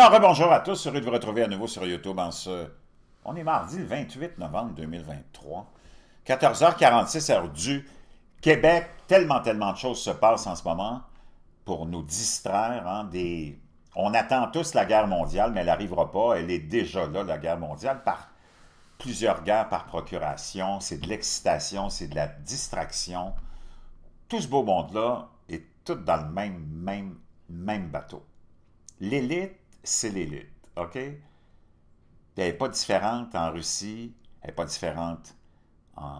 Alors, bonjour à tous, heureux de vous retrouver à nouveau sur YouTube en ce... On est mardi le 28 novembre 2023, 14h46, heure du Québec. Tellement, tellement de choses se passent en ce moment pour nous distraire hein, des... On attend tous la guerre mondiale, mais elle n'arrivera pas. Elle est déjà là, la guerre mondiale, par plusieurs guerres par procuration. C'est de l'excitation, c'est de la distraction. Tout ce beau monde-là est tout dans le même, même, même bateau. L'élite c'est l'élite. OK? elle n'est pas différente en Russie, elle n'est pas différente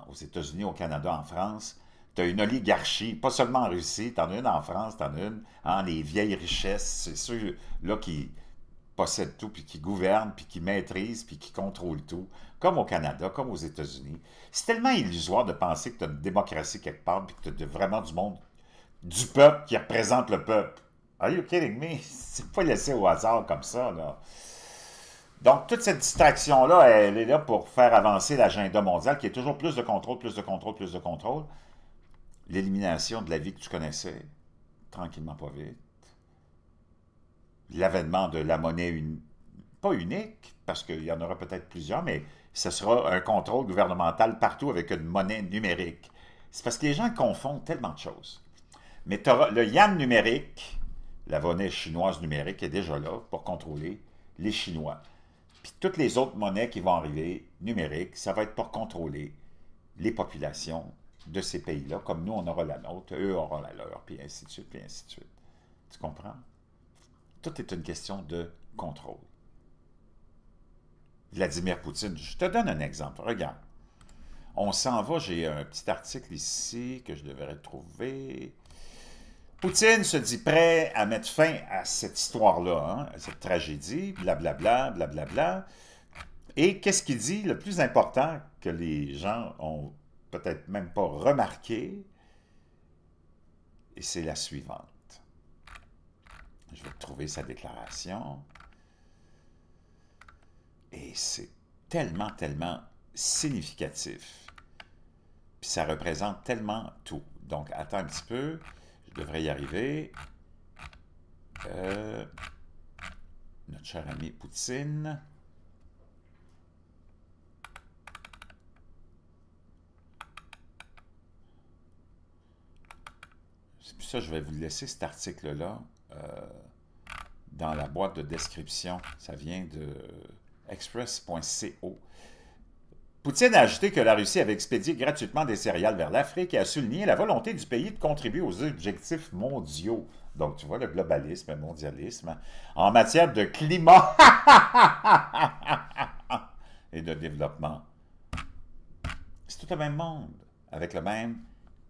aux États-Unis, au Canada, en France. Tu as une oligarchie, pas seulement en Russie, tu en as une en France, tu en as une en hein, les vieilles richesses. C'est ceux-là qui possèdent tout, puis qui gouvernent, puis qui maîtrisent, puis qui contrôlent tout, comme au Canada, comme aux États-Unis. C'est tellement illusoire de penser que tu as une démocratie quelque part, puis que tu as vraiment du monde, du peuple qui représente le peuple. Are you kidding me? C'est pas laissé au hasard comme ça, là. Donc, toute cette distraction-là, elle est là pour faire avancer l'agenda mondial, qui est toujours plus de contrôle, plus de contrôle, plus de contrôle. L'élimination de la vie que tu connaissais, tranquillement pas vite. L'avènement de la monnaie, une... pas unique, parce qu'il y en aura peut-être plusieurs, mais ce sera un contrôle gouvernemental partout avec une monnaie numérique. C'est parce que les gens confondent tellement de choses. Mais tu le yam numérique, la monnaie chinoise numérique est déjà là pour contrôler les Chinois. Puis toutes les autres monnaies qui vont arriver numériques, ça va être pour contrôler les populations de ces pays-là, comme nous, on aura la nôtre, eux auront la leur, puis ainsi de suite, puis ainsi de suite. Tu comprends? Tout est une question de contrôle. Vladimir Poutine, je te donne un exemple. Regarde. On s'en va, j'ai un petit article ici que je devrais trouver. Poutine se dit prêt à mettre fin à cette histoire-là, hein, à cette tragédie, blablabla, blablabla. Et qu'est-ce qu'il dit Le plus important que les gens ont peut-être même pas remarqué, et c'est la suivante. Je vais trouver sa déclaration. Et c'est tellement, tellement significatif. Puis ça représente tellement tout. Donc, attends un petit peu devrait y arriver. Euh, notre cher ami Poutine. C'est ça je vais vous laisser cet article-là euh, dans la boîte de description. Ça vient de express.co. Poutine a ajouté que la Russie avait expédié gratuitement des céréales vers l'Afrique et a souligné la volonté du pays de contribuer aux objectifs mondiaux. Donc, tu vois, le globalisme, le mondialisme, en matière de climat et de développement. C'est tout le même monde, avec le même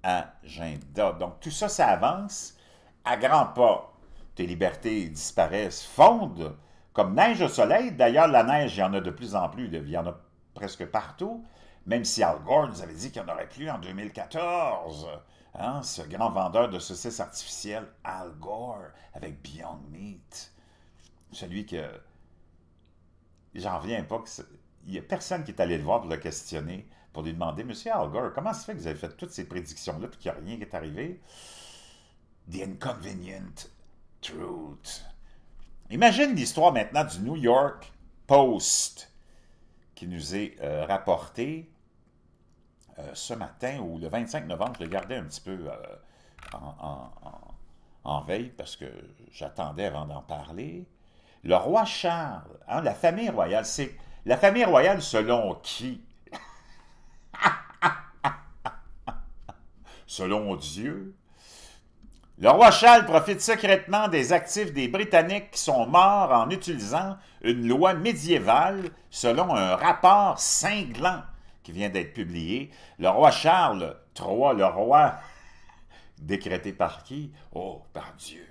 agenda. Donc, tout ça, ça avance à grands pas. Tes libertés disparaissent, fondent comme neige au soleil. D'ailleurs, la neige, il y en a de plus en plus. Il y en a presque partout, même si Al Gore nous avait dit qu'il n'y en aurait plus en 2014. Hein, ce grand vendeur de saucisses artificielles, Al Gore, avec Beyond Meat. Celui que... J'en reviens pas que... Il n'y a personne qui est allé le voir pour le questionner, pour lui demander, « Monsieur Al Gore, comment ça fait que vous avez fait toutes ces prédictions-là et qu'il n'y a rien qui est arrivé? » The Inconvenient Truth. Imagine l'histoire maintenant du New York Post qui nous est euh, rapporté euh, ce matin ou le 25 novembre. Je le gardais un petit peu euh, en, veille parce que j'attendais avant d'en parler. Le roi Charles, hein, la famille royale, c'est la famille royale selon qui? selon Dieu? Le roi Charles profite secrètement des actifs des Britanniques qui sont morts en utilisant une loi médiévale selon un rapport cinglant qui vient d'être publié. Le roi Charles III, le roi décrété par qui? Oh, par Dieu!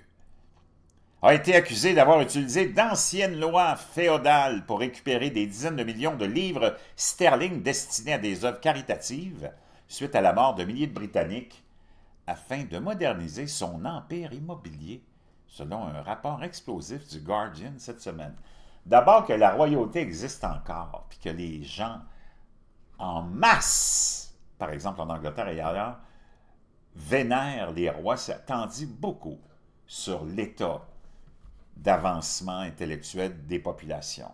a été accusé d'avoir utilisé d'anciennes lois féodales pour récupérer des dizaines de millions de livres sterling destinés à des œuvres caritatives suite à la mort de milliers de Britanniques afin de moderniser son empire immobilier, selon un rapport explosif du Guardian cette semaine. D'abord que la royauté existe encore, puis que les gens en masse, par exemple en Angleterre et ailleurs, vénèrent les rois, s'attendit beaucoup sur l'état d'avancement intellectuel des populations.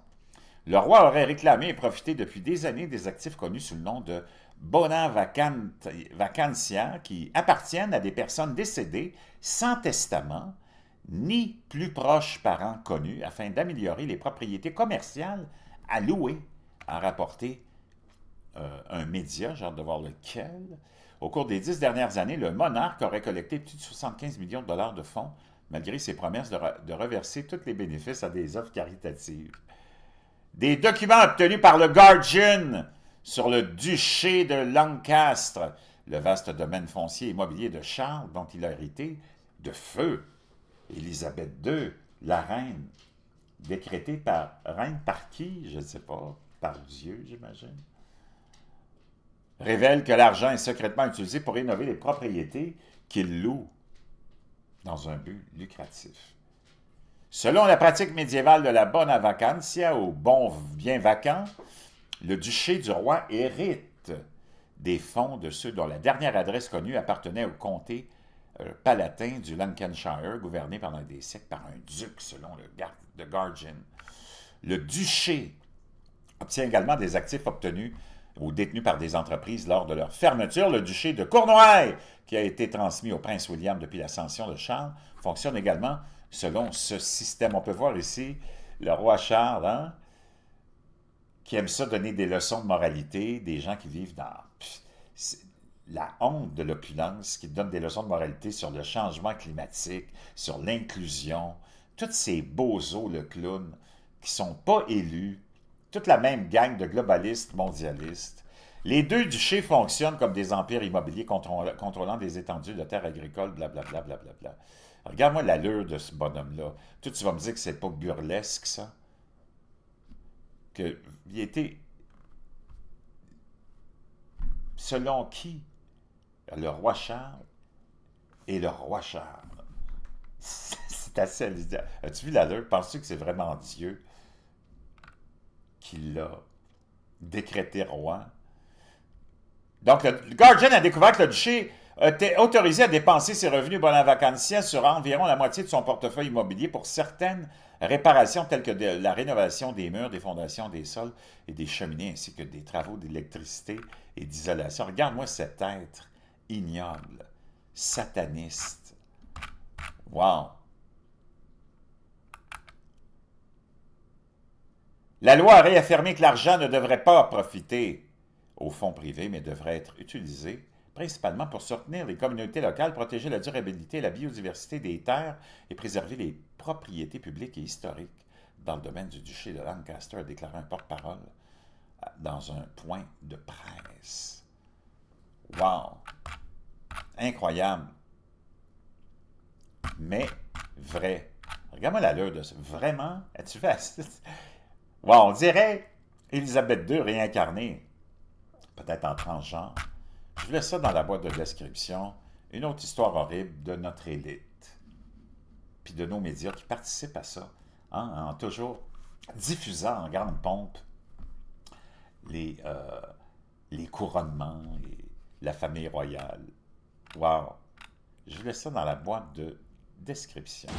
Le roi aurait réclamé et profité depuis des années des actifs connus sous le nom de bona Vacancia, qui appartiennent à des personnes décédées sans testament ni plus proches parents connus afin d'améliorer les propriétés commerciales à louer, a rapporté euh, un média, j'ai hâte de voir lequel. Au cours des dix dernières années, le monarque aurait collecté plus de 75 millions de dollars de fonds malgré ses promesses de, de reverser tous les bénéfices à des offres caritatives. Des documents obtenus par le Guardian sur le duché de Lancastre, le vaste domaine foncier et immobilier de Charles dont il a hérité, de feu. Élisabeth II, la reine, décrétée par reine par qui, je ne sais pas, par Dieu, j'imagine, révèle que l'argent est secrètement utilisé pour rénover les propriétés qu'il loue dans un but lucratif. Selon la pratique médiévale de la bonne vacancia ou bon bien vacant, le duché du roi hérite des fonds de ceux dont la dernière adresse connue appartenait au comté euh, palatin du Lancashire, gouverné pendant des siècles par un duc, selon le garde de Guardian. Le duché obtient également des actifs obtenus ou détenus par des entreprises lors de leur fermeture. Le duché de Cornouailles, qui a été transmis au prince William depuis l'ascension de Charles, fonctionne également selon ce système. On peut voir ici le roi Charles, hein, qui aiment ça donner des leçons de moralité, des gens qui vivent dans la honte de l'opulence, qui donnent des leçons de moralité sur le changement climatique, sur l'inclusion, tous ces beaux os, le clown, qui sont pas élus, toute la même gang de globalistes mondialistes. Les deux duchés fonctionnent comme des empires immobiliers contrôlant des étendues de terres agricoles, blablabla. Bla, Regarde-moi l'allure de ce bonhomme-là. tout tu vas me dire que c'est pas burlesque, ça? que était selon qui le roi Charles et le roi Charles. C'est assez hallucinant. As-tu vu lueur? Penses-tu que c'est vraiment Dieu qui l'a décrété roi? Donc, le, Guardian a découvert que le duché était autorisé à dépenser ses revenus bonavacanciens sur environ la moitié de son portefeuille immobilier pour certaines Réparation telle que la rénovation des murs, des fondations, des sols et des cheminées, ainsi que des travaux d'électricité et d'isolation. Regarde-moi cet être ignoble, sataniste. Wow! La loi a réaffirmé que l'argent ne devrait pas profiter aux fonds privés, mais devrait être utilisé principalement pour soutenir les communautés locales, protéger la durabilité et la biodiversité des terres et préserver les propriétés publiques et historiques dans le domaine du duché de Lancaster, a déclaré un porte-parole euh, dans un point de presse. Wow! Incroyable! Mais vrai. Regarde-moi l'allure de ça. Vraiment? As-tu fait? wow, on dirait Elisabeth II réincarnée. Peut-être en transgenre. Je laisse ça dans la boîte de description. Une autre histoire horrible de notre élite, puis de nos médias qui participent à ça, hein, en toujours diffusant en grande pompe les, euh, les couronnements et la famille royale. Wow! Je laisse ça dans la boîte de description.